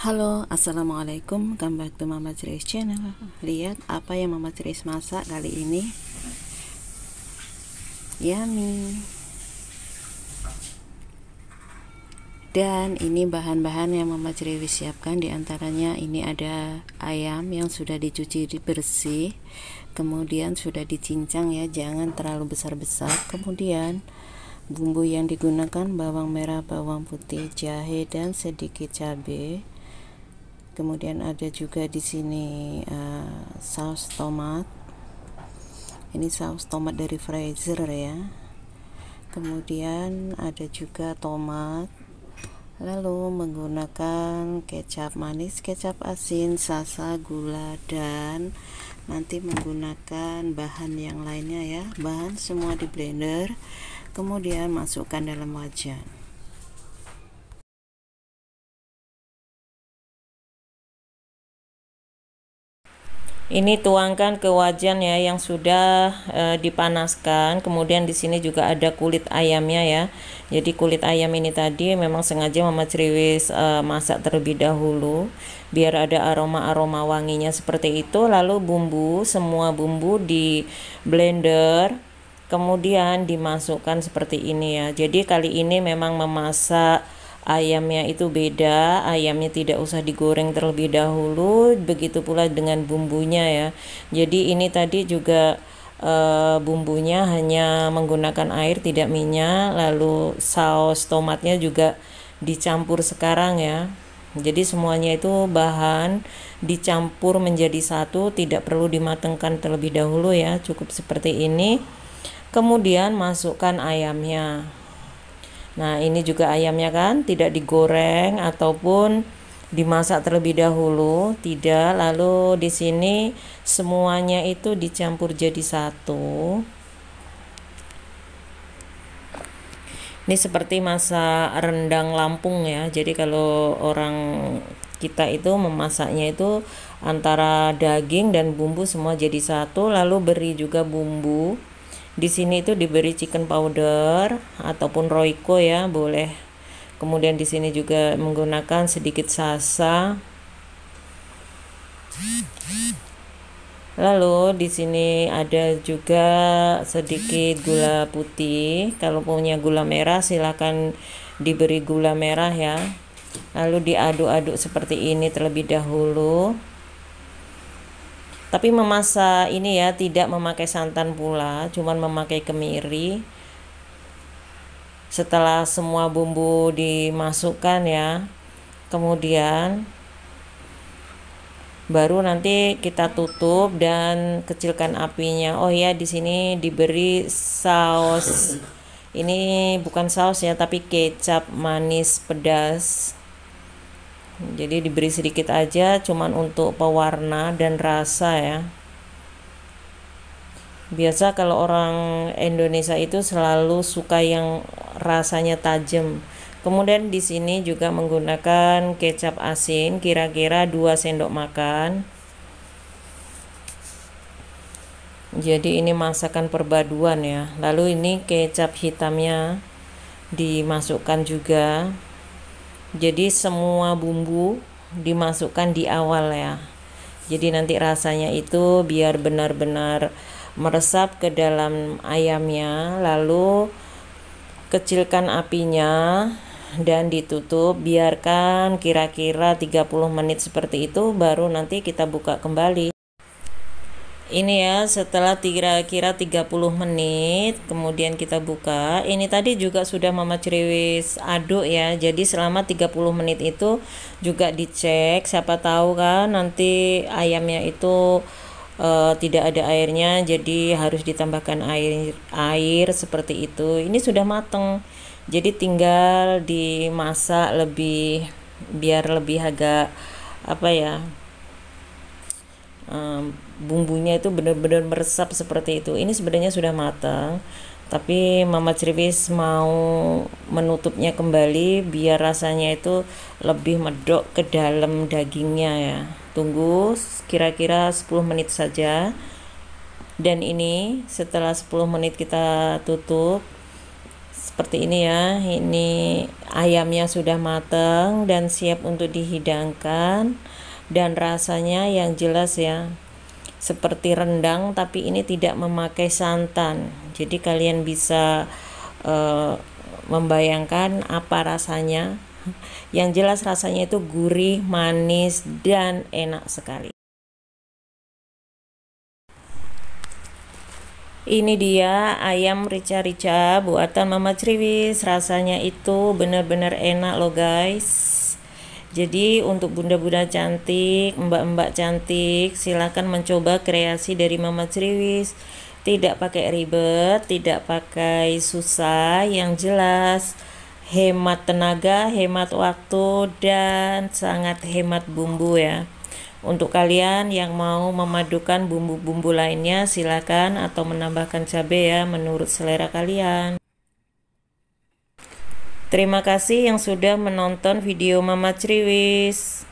Halo, Assalamualaikum Welcome back to Mama Ceris Channel Lihat apa yang Mama Ceris masak kali ini Yummy Dan ini bahan-bahan yang Mama Ceris siapkan Di antaranya ini ada ayam yang sudah dicuci bersih Kemudian sudah dicincang ya Jangan terlalu besar-besar Kemudian bumbu yang digunakan bawang merah, bawang putih, jahe, dan sedikit cabai kemudian ada juga di sini uh, saus tomat ini saus tomat dari freezer ya kemudian ada juga tomat lalu menggunakan kecap manis kecap asin sasa gula dan nanti menggunakan bahan yang lainnya ya bahan semua di blender kemudian masukkan dalam wajan Ini tuangkan ke wajan ya yang sudah e, dipanaskan. Kemudian di sini juga ada kulit ayamnya ya. Jadi kulit ayam ini tadi memang sengaja Mama Ceriwis e, masak terlebih dahulu biar ada aroma-aroma wanginya seperti itu. Lalu bumbu, semua bumbu di blender kemudian dimasukkan seperti ini ya. Jadi kali ini memang memasak ayamnya itu beda, ayamnya tidak usah digoreng terlebih dahulu, begitu pula dengan bumbunya ya. Jadi ini tadi juga e, bumbunya hanya menggunakan air tidak minyak, lalu saus tomatnya juga dicampur sekarang ya. Jadi semuanya itu bahan dicampur menjadi satu, tidak perlu dimatangkan terlebih dahulu ya, cukup seperti ini. Kemudian masukkan ayamnya. Nah, ini juga ayamnya kan tidak digoreng ataupun dimasak terlebih dahulu, tidak. Lalu di sini semuanya itu dicampur jadi satu. Ini seperti masa rendang Lampung ya. Jadi kalau orang kita itu memasaknya itu antara daging dan bumbu semua jadi satu, lalu beri juga bumbu di sini itu diberi chicken powder ataupun roiko ya boleh kemudian di sini juga menggunakan sedikit sasa lalu di sini ada juga sedikit gula putih kalau punya gula merah silahkan diberi gula merah ya lalu diaduk-aduk seperti ini terlebih dahulu tapi memasak ini ya tidak memakai santan pula cuman memakai kemiri setelah semua bumbu dimasukkan ya kemudian baru nanti kita tutup dan kecilkan apinya oh ya di sini diberi saus ini bukan saus ya tapi kecap manis pedas jadi diberi sedikit aja cuman untuk pewarna dan rasa ya biasa kalau orang Indonesia itu selalu suka yang rasanya tajam kemudian di sini juga menggunakan kecap asin kira-kira 2 sendok makan jadi ini masakan perbaduan ya lalu ini kecap hitamnya dimasukkan juga jadi semua bumbu dimasukkan di awal ya jadi nanti rasanya itu biar benar-benar meresap ke dalam ayamnya lalu kecilkan apinya dan ditutup biarkan kira-kira 30 menit seperti itu baru nanti kita buka kembali ini ya setelah kira-kira 30 menit kemudian kita buka ini tadi juga sudah mama ceriwis aduk ya jadi selama 30 menit itu juga dicek siapa tahu kan nanti ayamnya itu uh, tidak ada airnya jadi harus ditambahkan air air seperti itu ini sudah mateng jadi tinggal dimasak lebih biar lebih agak apa ya um, bumbunya itu benar-benar meresap seperti itu. Ini sebenarnya sudah matang, tapi Mama Ceriwis mau menutupnya kembali biar rasanya itu lebih medok ke dalam dagingnya ya. Tunggu kira-kira 10 menit saja. Dan ini setelah 10 menit kita tutup seperti ini ya. Ini ayamnya sudah matang dan siap untuk dihidangkan dan rasanya yang jelas ya seperti rendang tapi ini tidak memakai santan jadi kalian bisa uh, membayangkan apa rasanya yang jelas rasanya itu gurih, manis, dan enak sekali. Ini dia ayam rica-rica buatan Mama Ciriwis. Rasanya itu benar-benar enak loh guys. Jadi untuk bunda-bunda cantik, mbak-mbak cantik, silahkan mencoba kreasi dari Mama Ceriwis. Tidak pakai ribet, tidak pakai susah, yang jelas hemat tenaga, hemat waktu dan sangat hemat bumbu ya. Untuk kalian yang mau memadukan bumbu-bumbu lainnya silakan atau menambahkan cabai ya menurut selera kalian. Terima kasih yang sudah menonton video Mama Ceriwis.